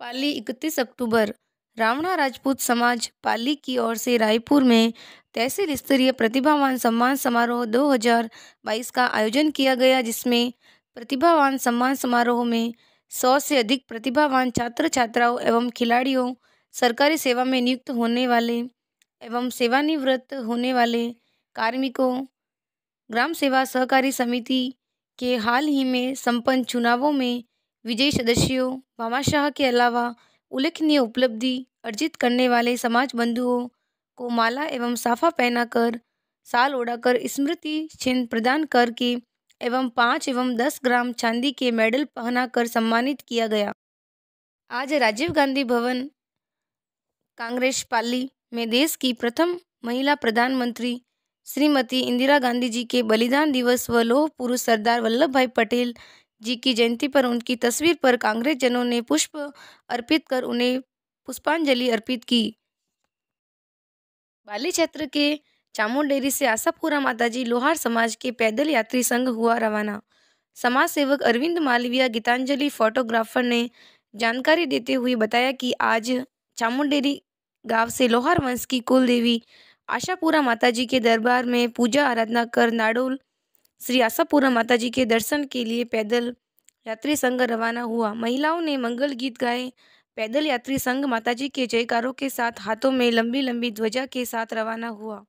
पाली इकतीस अक्टूबर रावणा राजपूत समाज पाली की ओर से रायपुर में तहसील स्तरीय प्रतिभावान सम्मान समारोह 2022 का आयोजन किया गया जिसमें प्रतिभावान सम्मान समारोह में सौ से अधिक प्रतिभावान छात्र छात्राओं एवं खिलाड़ियों सरकारी सेवा में नियुक्त होने वाले एवं सेवानिवृत्त होने वाले कार्मिकों ग्राम सेवा सहकारी समिति के हाल ही में संपन्न चुनावों में विजयी सदस्यों भामाशाह के अलावा उल्लेखनीय उपलब्धि अर्जित करने वाले समाज बंधुओं को माला एवं साफा पहनाकर साल उड़ाकर स्मृति चिन्ह प्रदान करके एवं पाँच एवं दस ग्राम चांदी के मेडल पहनाकर सम्मानित किया गया आज राजीव गांधी भवन कांग्रेस पाली में देश की प्रथम महिला प्रधानमंत्री श्रीमती इंदिरा गांधी जी के बलिदान दिवस व लोह पुरुष सरदार वल्लभ भाई पटेल जी की जयंती पर उनकी तस्वीर पर कांग्रेस जनों ने पुष्प अर्पित कर उन्हें पुष्पांजलि अर्पित की बाली क्षेत्र के चामुंडेरी से आशापुरा माताजी लोहार समाज के पैदल यात्री संघ हुआ रवाना समाज सेवक अरविंद मालविया गीतांजलि फोटोग्राफर ने जानकारी देते हुए बताया कि आज चामुंडेरी गांव से लोहार वंश की कुल देवी आशापुरा माताजी के दरबार में पूजा आराधना कर नाडोल श्री आशापुरा माता जी के दर्शन के लिए पैदल यात्री संघ रवाना हुआ महिलाओं ने मंगल गीत गाए पैदल यात्री संघ माताजी के जयकारों के साथ हाथों में लंबी लंबी ध्वजा के साथ रवाना हुआ